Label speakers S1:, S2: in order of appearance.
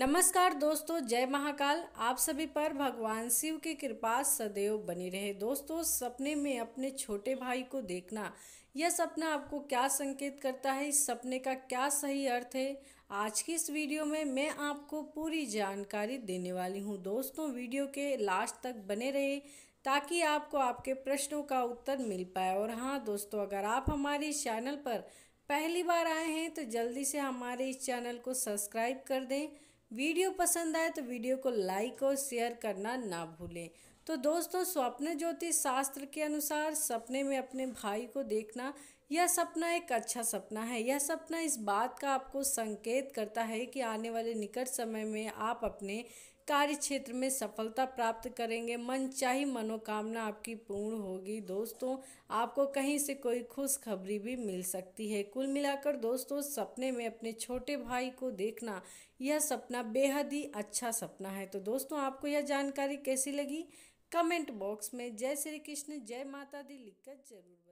S1: नमस्कार दोस्तों जय महाकाल आप सभी पर भगवान शिव की कृपा सदैव बनी रहे दोस्तों सपने में अपने छोटे भाई को देखना यह सपना आपको क्या संकेत करता है इस सपने का क्या सही अर्थ है आज की इस वीडियो में मैं आपको पूरी जानकारी देने वाली हूं दोस्तों वीडियो के लास्ट तक बने रहे ताकि आपको आपके प्रश्नों का उत्तर मिल पाए और हाँ दोस्तों अगर आप हमारे चैनल पर पहली बार आए हैं तो जल्दी से हमारे इस चैनल को सब्सक्राइब कर दें वीडियो पसंद आए तो वीडियो को लाइक और शेयर करना ना भूलें तो दोस्तों स्वप्न ज्योतिष शास्त्र के अनुसार सपने में अपने भाई को देखना यह सपना एक अच्छा सपना है यह सपना इस बात का आपको संकेत करता है कि आने वाले निकट समय में आप अपने कार्य क्षेत्र में सफलता प्राप्त करेंगे मन चाही मनोकामना आपकी पूर्ण होगी दोस्तों आपको कहीं से कोई खुशखबरी भी मिल सकती है कुल मिलाकर दोस्तों सपने में अपने छोटे भाई को देखना यह सपना बेहद ही अच्छा सपना है तो दोस्तों आपको यह जानकारी कैसी लगी कमेंट बॉक्स में जय श्री कृष्ण जय माता दी लिखकर जरूर